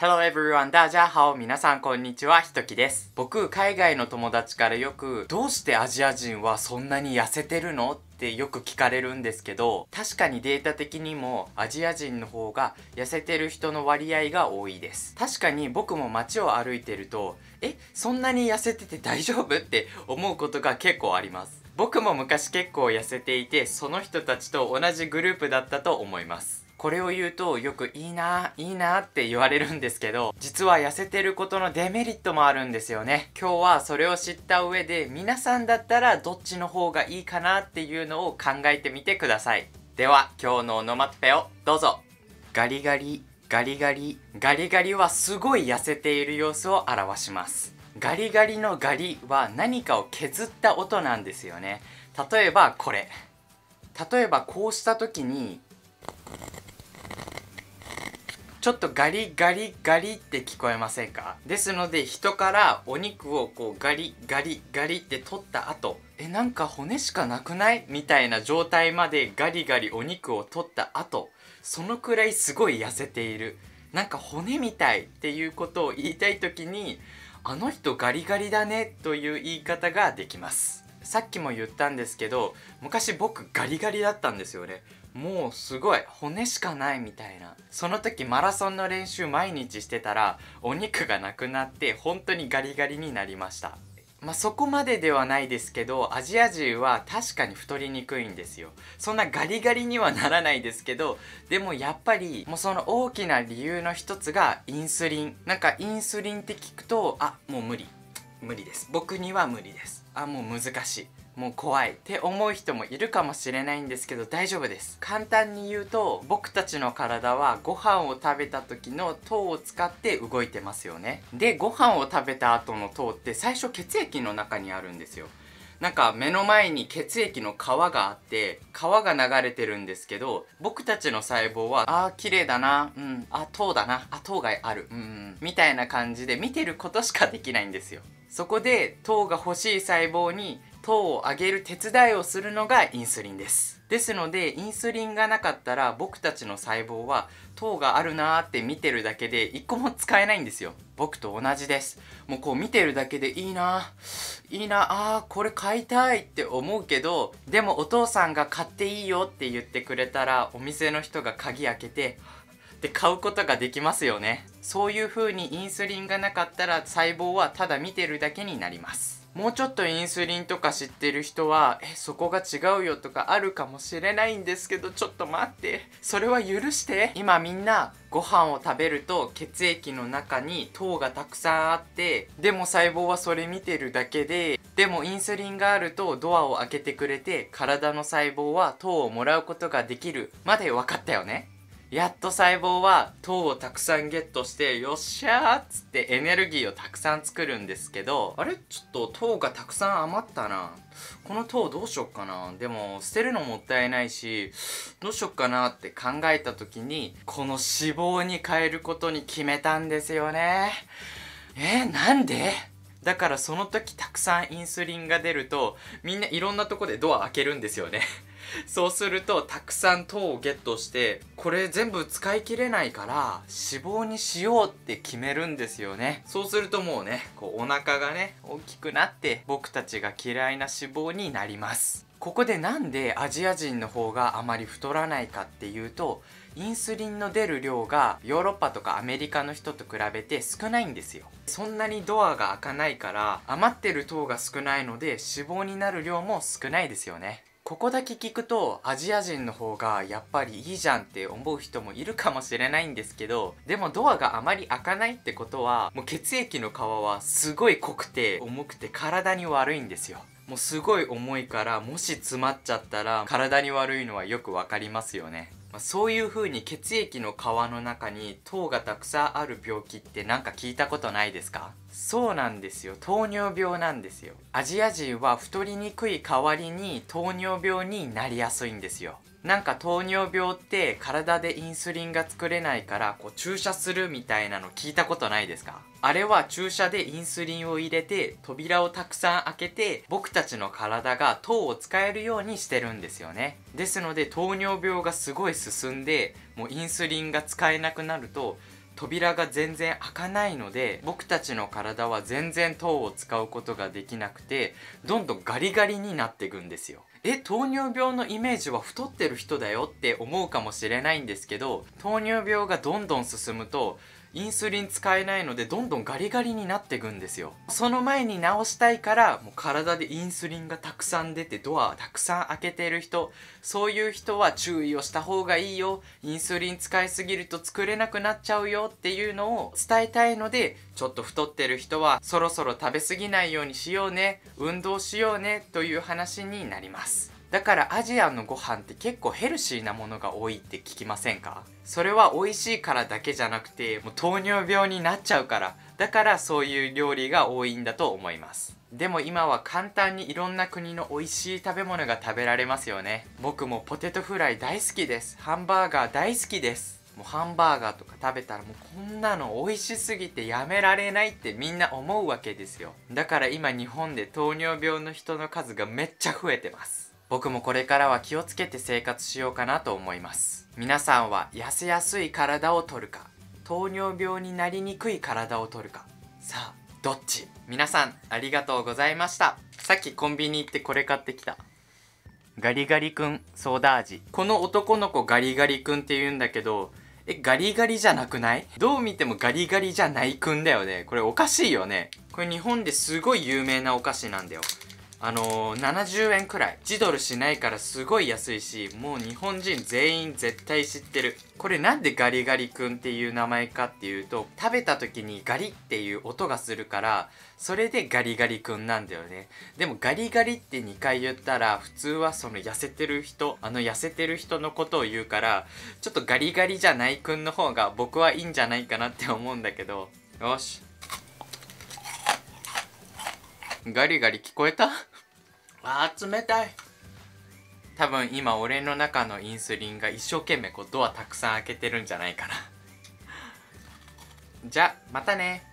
Hello everyone! 大家好皆さんこんにちは、ひときです。僕、海外の友達からよく、どうしてアジア人はそんなに痩せてるのってよく聞かれるんですけど、確かにデータ的にもアジア人の方が痩せてる人の割合が多いです。確かに僕も街を歩いてると、え、そんなに痩せてて大丈夫って思うことが結構あります。僕も昔結構痩せていて、その人たちと同じグループだったと思います。これを言うとよくいいないいなって言われるんですけど実は痩せてることのデメリットもあるんですよね今日はそれを知った上で皆さんだったらどっちの方がいいかなっていうのを考えてみてくださいでは今日のオノマトペをどうぞガリガリガリガリガリガリはすごい痩せている様子を表しますガリガリのガリは何かを削った音なんですよね例えばこれ例えばこうした時にちょっとガリガリガリって聞こえませんかですので人からお肉をこうガリガリガリって取った後えなんか骨しかなくないみたいな状態までガリガリお肉を取った後そのくらいすごい痩せているなんか骨みたいっていうことを言いたい時にあの人ガリガリだねという言い方ができますさっきも言ったんですけど昔僕ガリガリだったんですよねもうすごい骨しかないみたいなその時マラソンの練習毎日してたらお肉がなくなって本当にガリガリになりましたまあ、そこまでではないですけどアジア人は確かに太りにくいんですよそんなガリガリにはならないですけどでもやっぱりもうその大きな理由の一つがインスリンなんかインスリンって聞くとあもう無理無理です僕には無理ですあもう難しいもう怖いって思う人もいるかもしれないんですけど大丈夫です簡単に言うと僕たちの体はご飯を食べた時の糖を使って動いてますよねでご飯を食べた後の糖って最初血液の中にあるんですよなんか目の前に血液の川があって川が流れてるんですけど僕たちの細胞はあー綺麗だなうんあ糖だなあ糖があるうんみたいな感じで見てることしかできないんですよそこで糖が欲しい細胞に糖をあげる手伝いをするのがインスリンですですのでインスリンがなかったら僕たちの細胞は糖があるなーって見てるだけで一個も使えないんですよ僕と同じですもうこう見てるだけでいいないいなあーこれ買いたいって思うけどでもお父さんが買っていいよって言ってくれたらお店の人が鍵開けてで買うことができますよねそういう風にインスリンがなかったら細胞はただ見てるだけになりますもうちょっとインスリンとか知ってる人はえそこが違うよとかあるかもしれないんですけどちょっと待ってそれは許して今みんなご飯を食べると血液の中に糖がたくさんあってでも細胞はそれ見てるだけででもインスリンがあるとドアを開けてくれて体の細胞は糖をもらうことができるまで分かったよねやっと細胞は糖をたくさんゲットしてよっしゃーっつってエネルギーをたくさん作るんですけどあれちょっと糖がたくさん余ったなこの糖どうしよっかなでも捨てるのもったいないしどうしよっかなって考えた時にこの脂肪に変えることに決めたんですよねえー、なんでだからその時たくさんインスリンが出るとみんないろんなとこでドア開けるんですよねそうするとたくさん糖をゲットしてこれ全部使い切れないから脂肪にしようって決めるんですよねそうするともうねこうお腹がね大きくなって僕たちが嫌いな脂肪になりますここでなんでアジア人の方があまり太らないかっていうとインスリンの出る量がヨーロッパとかアメリカの人と比べて少ないんですよそんなにドアが開かないから余ってる糖が少ないので脂肪になる量も少ないですよねここだけ聞くとアジア人の方がやっぱりいいじゃんって思う人もいるかもしれないんですけどでもドアがあまり開かないってことはもう血液の皮はすごい濃くて重くて体に悪いんですよもうすごい重いからもし詰まっちゃったら体に悪いのはよくわかりますよねまそういう風に血液の皮の中に糖がたくさんある病気ってなんか聞いたことないですかそうなんですよ糖尿病なんですよアジア人は太りにくい代わりに糖尿病になりやすいんですよなんか糖尿病って体でインスリンが作れないからこう注射するみたいなの聞いたことないですかあれは注射でインスリンを入れて扉をたくさん開けて僕たちの体が糖を使えるようにしてるんですよねですので糖尿病がすごい進んでもうインスリンが使えなくなると扉が全然開かないので僕たちの体は全然糖を使うことができなくてどんどんガリガリになっていくんですよ。え糖尿病のイメージは太ってる人だよって思うかもしれないんですけど糖尿病がどんどん進むとインスリン使えないのでどんどんガリガリになっていくんですよその前に治したいからもう体でインスリンがたくさん出てドアたくさん開けてる人そういう人は注意をした方がいいよインスリン使いすぎると作れなくなっちゃうよっていうのを伝えたいのでちょっと太ってる人はそろそろ食べ過ぎないようにしようね運動しようねという話になりますだからアジアのご飯って結構ヘルシーなものが多いって聞きませんかそれは美味しいからだけじゃなくてもう糖尿病になっちゃうからだからそういう料理が多いんだと思いますでも今は簡単にいろんな国の美味しい食べ物が食べられますよね僕もポテトフライ大好きですハンバーガー大好きですもうハンバーガーとか食べたらもうこんなの美味しすぎてやめられないってみんな思うわけですよだから今日本で糖尿病の人の数がめっちゃ増えてます僕もこれからは気をつけて生活しようかなと思います皆さんは痩せやすい体をとるか糖尿病になりにくい体をとるかさあどっち皆さんありがとうございましたさっきコンビニ行ってこれ買ってきたガリガリくんソーダ味この男の子ガリガリくんって言うんだけどえガリガリじゃなくないどう見てもガリガリじゃないくんだよねこれおかしいよねこれ日本ですごい有名なお菓子なんだよあのー、70円くらい1ドルしないからすごい安いしもう日本人全員絶対知ってるこれなんでガリガリ君っていう名前かっていうと食べた時にガリっていう音がするからそれでガリガリ君なんだよねでもガリガリって2回言ったら普通はその痩せてる人あの痩せてる人のことを言うからちょっとガリガリじゃない君の方が僕はいいんじゃないかなって思うんだけどよしガリガリ聞こえた あ冷たい多分今俺の中のインスリンが一生懸命こうドアたくさん開けてるんじゃないかなじゃまたね